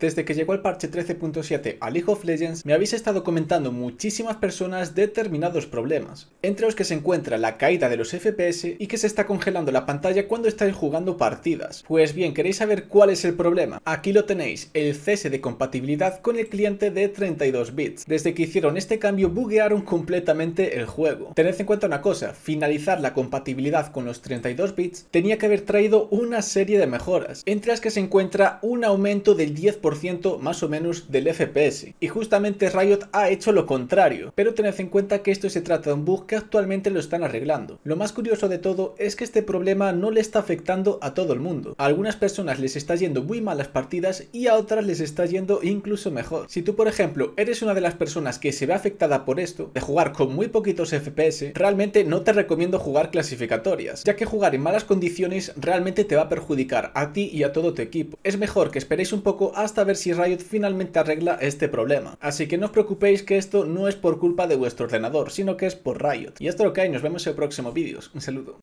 Desde que llegó el parche 13.7 a League of Legends, me habéis estado comentando muchísimas personas determinados problemas, entre los que se encuentra la caída de los FPS y que se está congelando la pantalla cuando estáis jugando partidas. Pues bien, ¿queréis saber cuál es el problema? Aquí lo tenéis, el cese de compatibilidad con el cliente de 32 bits. Desde que hicieron este cambio buguearon completamente el juego. Tened en cuenta una cosa, finalizar la compatibilidad con los 32 bits tenía que haber traído una serie de mejoras, entre las que se encuentra un aumento del 10% más o menos del FPS. Y justamente Riot ha hecho lo contrario, pero tened en cuenta que esto se trata de un bug que actualmente lo están arreglando. Lo más curioso de todo es que este problema no le está afectando a todo el mundo. A algunas personas les está yendo muy malas partidas y a otras les está yendo incluso mejor. Si tú por ejemplo eres una de las personas que se ve afectada por esto, de jugar con muy poquitos FPS, realmente no te recomiendo jugar clasificatorias, ya que jugar en malas condiciones realmente te va a perjudicar a ti y a todo tu equipo. Es mejor que esperéis un poco hasta a ver si Riot finalmente arregla este problema. Así que no os preocupéis que esto no es por culpa de vuestro ordenador, sino que es por Riot. Y esto es lo que hay, nos vemos en el próximo vídeo. Un saludo.